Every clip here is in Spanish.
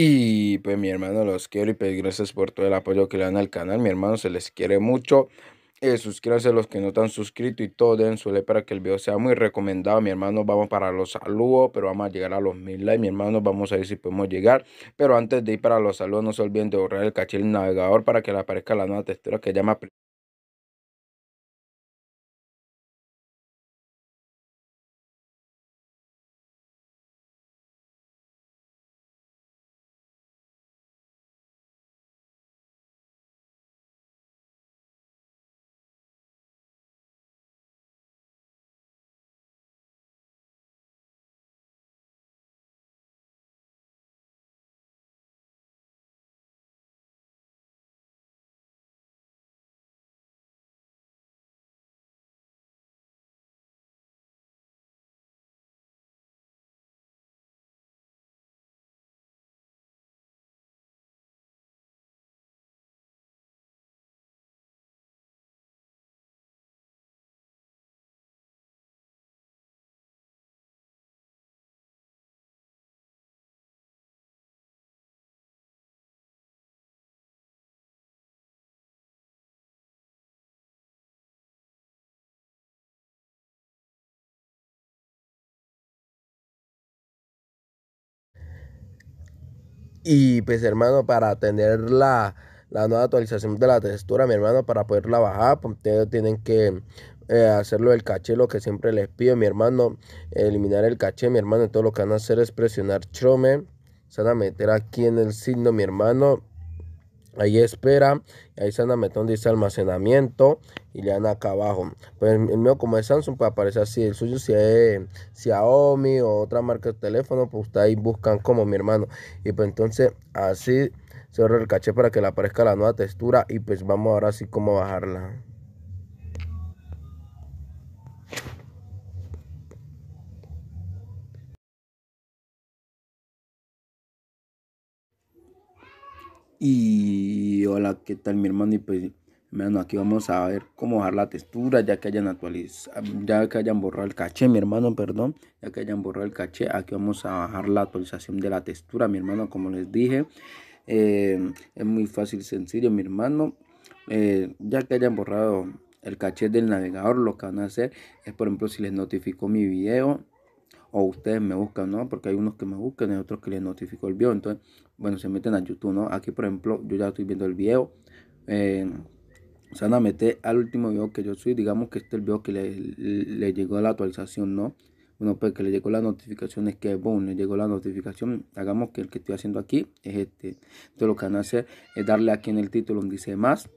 Y pues mi hermano los quiero y pues gracias por todo el apoyo que le dan al canal. Mi hermano se les quiere mucho. Eh, suscríbanse a los que no están suscritos y todo. Den su like para que el video sea muy recomendado. Mi hermano, vamos para los saludos, pero vamos a llegar a los mil likes. Mi hermano, vamos a ver si podemos llegar. Pero antes de ir para los saludos, no se olviden de borrar el caché navegador para que le aparezca la nueva textura que llama. Y pues hermano, para tener la, nueva actualización de la textura, mi hermano, para poderla bajar, pues, ustedes tienen que eh, hacerlo del caché, lo que siempre les pido, mi hermano, eliminar el caché, mi hermano, todo lo que van a hacer es presionar Chrome, se van a meter aquí en el signo, mi hermano, Ahí espera, ahí se anda metiendo dice almacenamiento y le dan acá abajo. Pues el mío como es Samsung pues aparecer así, el suyo si es Xiaomi o otra marca de teléfono, pues ustedes ahí buscan como mi hermano. Y pues entonces así se el caché para que le aparezca la nueva textura y pues vamos ahora así como bajarla. Y hola, ¿qué tal mi hermano? Y pues, hermano, aquí vamos a ver cómo bajar la textura, ya que hayan actualizado, ya que hayan borrado el caché, mi hermano, perdón, ya que hayan borrado el caché, aquí vamos a bajar la actualización de la textura, mi hermano, como les dije, eh, es muy fácil y sencillo, mi hermano, eh, ya que hayan borrado el caché del navegador, lo que van a hacer es, por ejemplo, si les notificó mi video, o ustedes me buscan, ¿no? Porque hay unos que me buscan y otros que les notificó el video. Entonces, bueno, se meten a YouTube, ¿no? Aquí, por ejemplo, yo ya estoy viendo el video. Eh, se van a meter al último video que yo soy. Digamos que este es el video que le, llegó la actualización, ¿no? Bueno, pues que le llegó la notificación es que, boom, le llegó la notificación. Hagamos que el que estoy haciendo aquí es este. Entonces, lo que van a hacer es darle aquí en el título donde dice más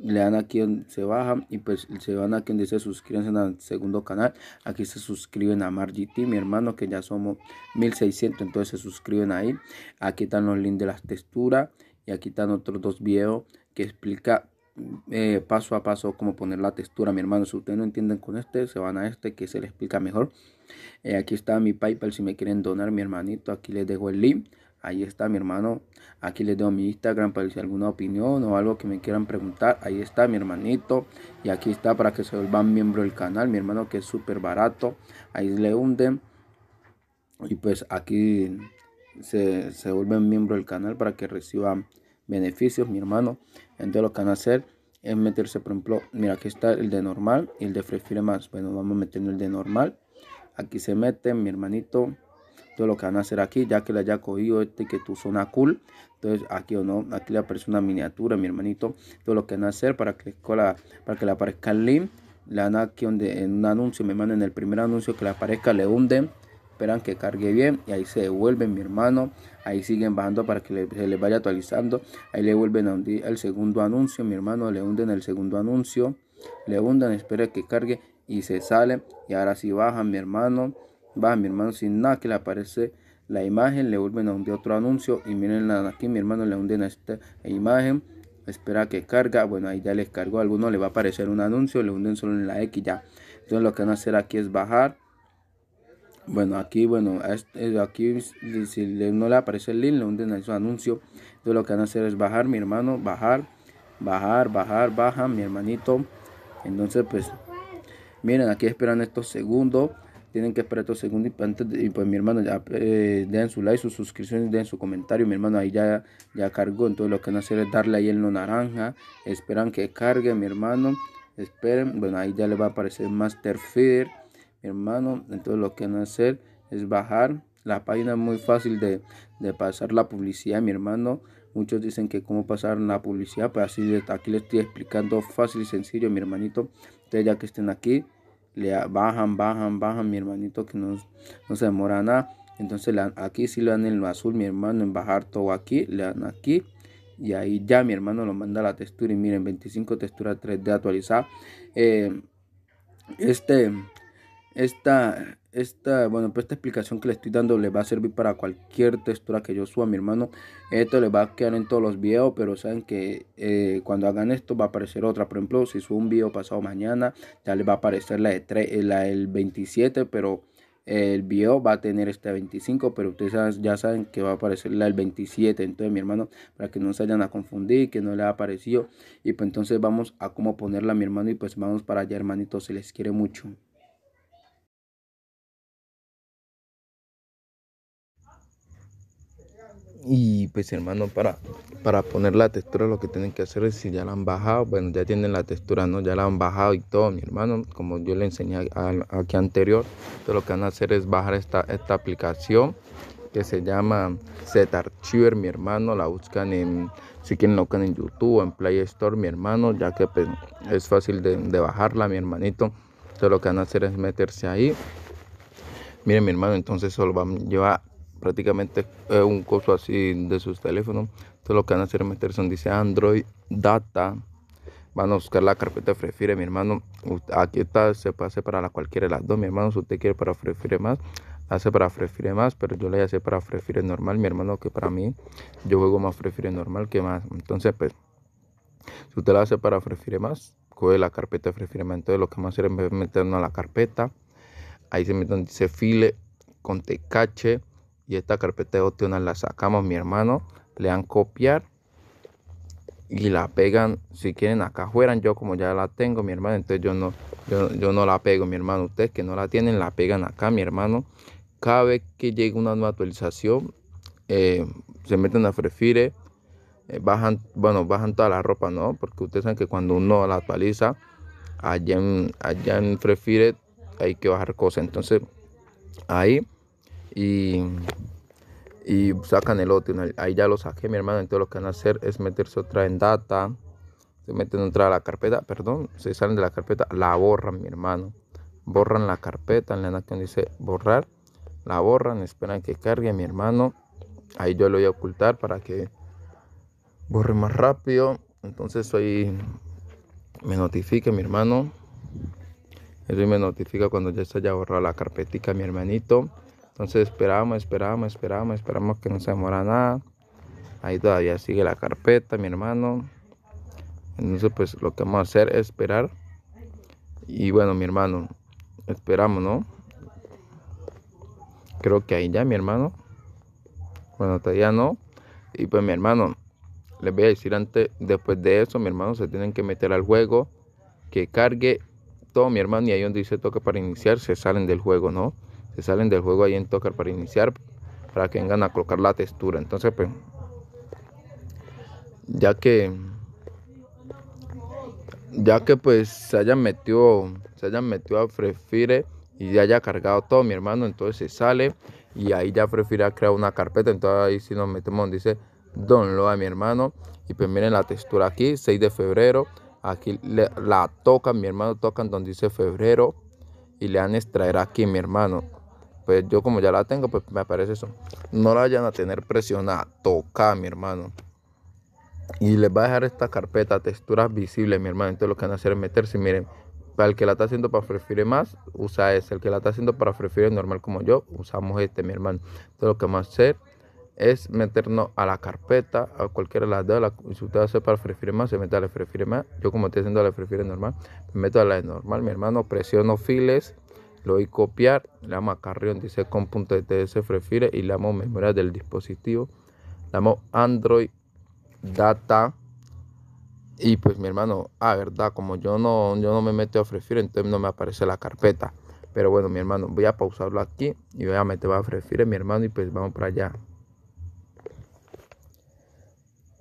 le dan aquí donde se baja y pues se van a quien dice suscríbanse al segundo canal aquí se suscriben a Margit mi hermano que ya somos 1600 entonces se suscriben ahí aquí están los links de las texturas y aquí están otros dos videos que explica eh, paso a paso cómo poner la textura mi hermano si ustedes no entienden con este se van a este que se les explica mejor eh, aquí está mi paypal si me quieren donar mi hermanito aquí les dejo el link Ahí está mi hermano. Aquí les doy mi Instagram para si alguna opinión o algo que me quieran preguntar. Ahí está mi hermanito. Y aquí está para que se vuelvan miembro del canal. Mi hermano que es súper barato. Ahí le hunden. Y pues aquí se, se vuelven miembro del canal para que reciban beneficios, mi hermano. Entonces lo que van a hacer es meterse, por ejemplo, mira, aquí está el de normal y el de Free más. Bueno, vamos a meter el de normal. Aquí se mete mi hermanito todo lo que van a hacer aquí, ya que le haya cogido este que tu zona cool. Entonces aquí o no, aquí le aparece una miniatura, mi hermanito, todo lo que van a hacer para que, para que le aparezca el link. Le dan aquí donde, en un anuncio, me hermano, en el primer anuncio que le aparezca, le hunden esperan que cargue bien y ahí se devuelven mi hermano ahí siguen bajando para que se les vaya actualizando ahí le vuelven a hundir el segundo anuncio mi hermano le hunden el segundo anuncio le hunden, espera que cargue y se sale y ahora sí bajan mi hermano baja mi hermano sin nada que le aparece la imagen, le vuelven a de otro anuncio y miren aquí mi hermano le hunden esta imagen, espera que carga, bueno ahí ya les cargó, alguno le va a aparecer un anuncio, le hunden solo en la X ya, entonces lo que van a hacer aquí es bajar, bueno aquí bueno, este, eh, aquí si no le aparece el link le hunden a su anuncio, entonces lo que van a hacer es bajar mi hermano, bajar, bajar, bajar, baja mi hermanito, entonces pues miren aquí esperan estos segundos, tienen que esperar dos segundos y, y pues mi hermano ya eh, den su like, sus suscripciones, den su comentario, mi hermano ahí ya, ya cargó, entonces lo que van a hacer es darle ahí el no naranja, esperan que cargue mi hermano, esperen, bueno ahí ya le va a aparecer Master Feeder, mi hermano, entonces lo que van a hacer es bajar, la página es muy fácil de, pasar la publicidad, mi hermano, Muchos dicen que cómo pasar la publicidad, pues así aquí les estoy explicando fácil y sencillo, mi hermanito. Ustedes ya que estén aquí, le bajan, bajan, bajan, mi hermanito que no, se demora nada. Entonces le aquí si le dan en lo azul, mi hermano, en bajar todo aquí, le dan aquí. Y ahí ya mi hermano lo manda a la textura. Y miren, 25 textura 3D actualizada. Eh, este esta, esta, bueno, pues esta explicación que le estoy dando le va a servir para cualquier textura que yo suba, mi hermano. Esto le va a quedar en todos los videos, pero saben que eh, cuando hagan esto va a aparecer otra. Por ejemplo, si subo un video pasado mañana, ya les va a aparecer la, de eh, la del 27, pero eh, el video va a tener este 25, pero ustedes ya saben que va a aparecer la del 27. Entonces, mi hermano, para que no se vayan a confundir, que no le ha aparecido. Y pues entonces vamos a cómo ponerla, mi hermano, y pues vamos para allá, hermanito, se les quiere mucho. Y pues hermano, para, para poner la textura lo que tienen que hacer es si ya la han bajado, bueno, ya tienen la textura, ¿no? Ya la han bajado y todo, mi hermano, como yo le enseñé aquí anterior, Entonces lo que van a hacer es bajar esta, esta aplicación que se llama Zarchiver, mi hermano, la buscan en, si quieren lo que en YouTube, en Play Store, mi hermano, ya que pues, es fácil de, bajarla, mi hermanito, entonces lo que van a hacer es meterse ahí Miren, mi hermano, entonces solo vamos a llevar prácticamente es un coso así de sus teléfonos. Entonces lo que van a hacer es meterse dice Android Data. Van a buscar la carpeta Fire, mi hermano. Aquí está, se puede para la cualquiera de las dos. Mi hermano, si usted quiere para Fire más, hace para Fire más, pero yo le hice para Fire normal. Mi hermano, que para mí, yo juego más Fire normal que más. Entonces, pues, si usted la hace para Fire más, coge la carpeta Frefire más. Entonces, lo que vamos a hacer es meternos a la carpeta. Ahí se mete dice file con tecache y esta carpeta de opciones la sacamos mi hermano le dan copiar y la pegan si quieren acá afuera yo como ya la tengo mi hermano entonces yo no yo, no la pego mi hermano ustedes que no la tienen la pegan acá mi hermano cada vez que llega una nueva actualización eh, se meten a Frefire eh, bajan bueno bajan toda la ropa no porque ustedes saben que cuando uno la actualiza allá en allá en Frefire hay que bajar cosas entonces ahí y, sacan el otro. Ahí ya lo saqué, mi hermano. Entonces lo que van a hacer es meterse otra en data. Se meten otra a la carpeta, perdón, se salen de la carpeta, la borran, mi hermano. Borran la carpeta, en la acción dice borrar. La borran, esperan que cargue, mi hermano. Ahí yo lo voy a ocultar para que borre más rápido. Entonces ahí me notifique mi hermano. eso me notifica cuando ya se haya borrado la carpetica, mi hermanito. Entonces esperamos, esperamos, esperamos, esperamos que no se demora nada. Ahí todavía sigue la carpeta, mi hermano. Entonces pues lo que vamos a hacer es esperar. Y bueno, mi hermano, esperamos, ¿no? Creo que ahí ya, mi hermano. Bueno, todavía no. Y pues mi hermano, les voy a decir antes, después de eso, mi hermano, se tienen que meter al juego, que cargue todo mi hermano y ahí donde dice toca para iniciar, se salen del juego, ¿no? salen del juego ahí en tocar para iniciar, para que vengan a colocar la textura. Entonces, pues, ya que, ya que pues se hayan metido, se hayan metido a prefire y ya haya cargado todo mi hermano, entonces se sale y ahí ya ha creado una carpeta. Entonces ahí si nos metemos donde dice download a mi hermano y pues miren la textura aquí, 6 de febrero. Aquí la tocan, mi hermano tocan donde dice febrero y le han extraer aquí, mi hermano pues yo como ya la tengo, pues me aparece eso. No la vayan a tener presionada, toca mi hermano. Y les va a dejar esta carpeta, texturas visibles, mi hermano. Entonces lo que van a hacer es meterse, miren, para el que la está haciendo para preferir más, usa ese. El que la está haciendo para preferir normal como yo, usamos este, mi hermano. Entonces lo que vamos a hacer es meternos a la carpeta, a cualquiera de las dos. La, si usted hace para preferir más, se mete a la preferir más. Yo como estoy haciendo a la preferir normal, me meto a la normal, mi hermano. Presiono files voy a copiar, le damos a Carrión, dice TS e y le damos memoria del dispositivo. Le damos Android Data. Y pues mi hermano, a ah, verdad, como yo no, yo no me meto a Frefire, entonces no me aparece la carpeta. Pero bueno, mi hermano, voy a pausarlo aquí y voy a meter a Frefire, mi hermano, y pues vamos para allá.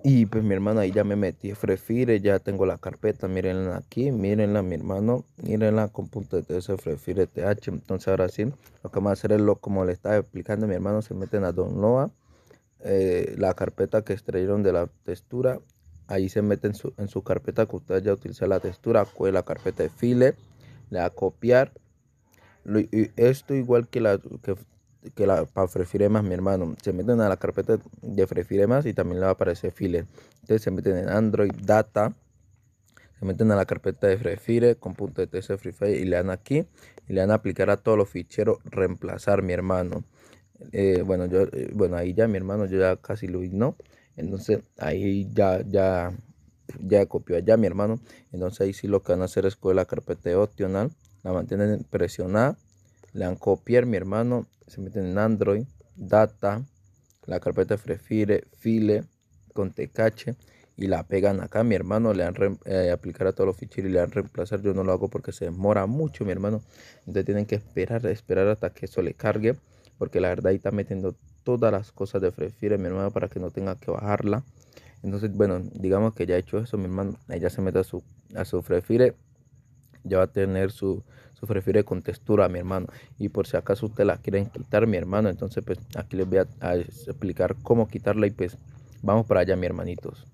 Y pues mi hermano ahí ya me metí Frefire, ya tengo la carpeta, mírenla aquí, mírenla mi hermano, mírenla con punto de ese Frefire TH. Entonces ahora sí, lo que vamos a hacer es lo como le estaba explicando mi hermano, se meten a Download, eh, la carpeta que extrayeron de la textura, ahí se meten en su carpeta que ustedes ya utilizan la textura, fue la carpeta de file, le da copiar. esto igual que la que que la, para más, mi hermano, se meten a la carpeta de más y también le va a aparecer File. Entonces se meten en Android Data, se meten a la carpeta de Fire con punto de TC Free y le dan aquí y le dan a aplicar a todos los ficheros reemplazar, mi hermano. Eh, bueno, yo, eh, bueno, ahí ya mi hermano, yo ya casi lo igno. Entonces ahí ya, ya, ya copió allá mi hermano. Entonces ahí sí lo que van a hacer es coger la carpeta opcional, la mantienen presionada le han copiar, mi hermano, se meten en Android, data, la carpeta Frefire, file, con TKH y la pegan acá, mi hermano, le han eh, aplicar a todos los ficheros y le han reemplazar, yo no lo hago porque se demora mucho, mi hermano, entonces tienen que esperar, esperar hasta que eso le cargue, porque la verdad ahí está metiendo todas las cosas de Frefire, mi hermano, para que no tenga que bajarla. Entonces, bueno, digamos que ya ha hecho eso, mi hermano, ella se mete a su, a su ya va a tener su, se refiere con textura, mi hermano. Y por si acaso ustedes la quieren quitar, mi hermano, entonces pues aquí les voy a, explicar cómo quitarla y pues vamos para allá, mi hermanitos.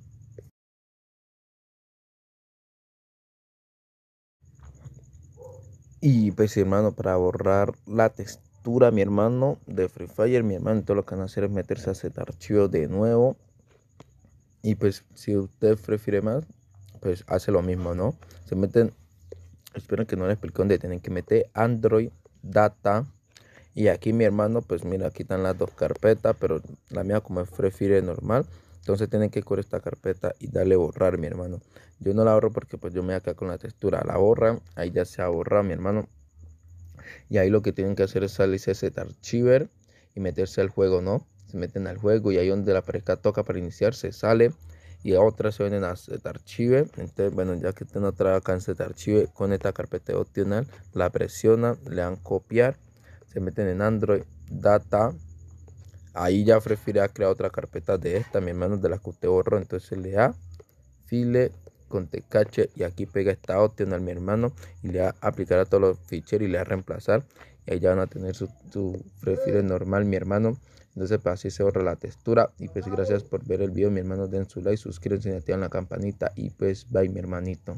Y pues hermano, para borrar la textura, mi hermano, de Free Fire, mi hermano, todo lo que van a hacer es meterse a ese archivo de nuevo. Y pues si usted prefiere más, pues hace lo mismo, ¿no? Se meten espero que no les explique dónde tienen que meter Android Data y aquí mi hermano pues mira aquí están las dos carpetas pero la mía como es Free normal entonces tienen que correr esta carpeta y darle borrar mi hermano yo no la borro porque pues yo me acá con la textura la borran ahí ya se ha borrado mi hermano y ahí lo que tienen que hacer es salirse ese archiver y meterse al juego no se meten al juego y ahí donde la pareja toca para iniciar se sale y otras se ven a set archive Entonces, bueno, ya que tiene otra acá en archive con esta carpeta opcional, la presiona, le dan copiar, se meten en Android Data. Ahí ya prefiere crear otra carpeta de esta, mi hermano, de la que usted borró. Entonces le da file con tecache y aquí pega esta opcional, mi hermano, y le da aplicar a todos los ficheros y le da reemplazar. Y ahí ya van a tener su, su normal, mi hermano. No sepa, si se borra la textura. Y pues gracias por ver el video, mi hermano. Den su like, suscríbanse y activen la campanita. Y pues bye, mi hermanito.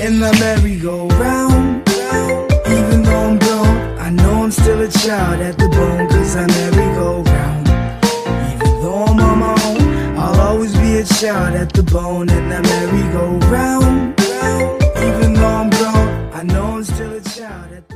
In the merry-go-round, even though I'm grown, I know I'm still a child at the bone, cause I'm merry-go-round. Even though I'm on my own, I'll always be a child at the bone, and the merry-go-round. shout at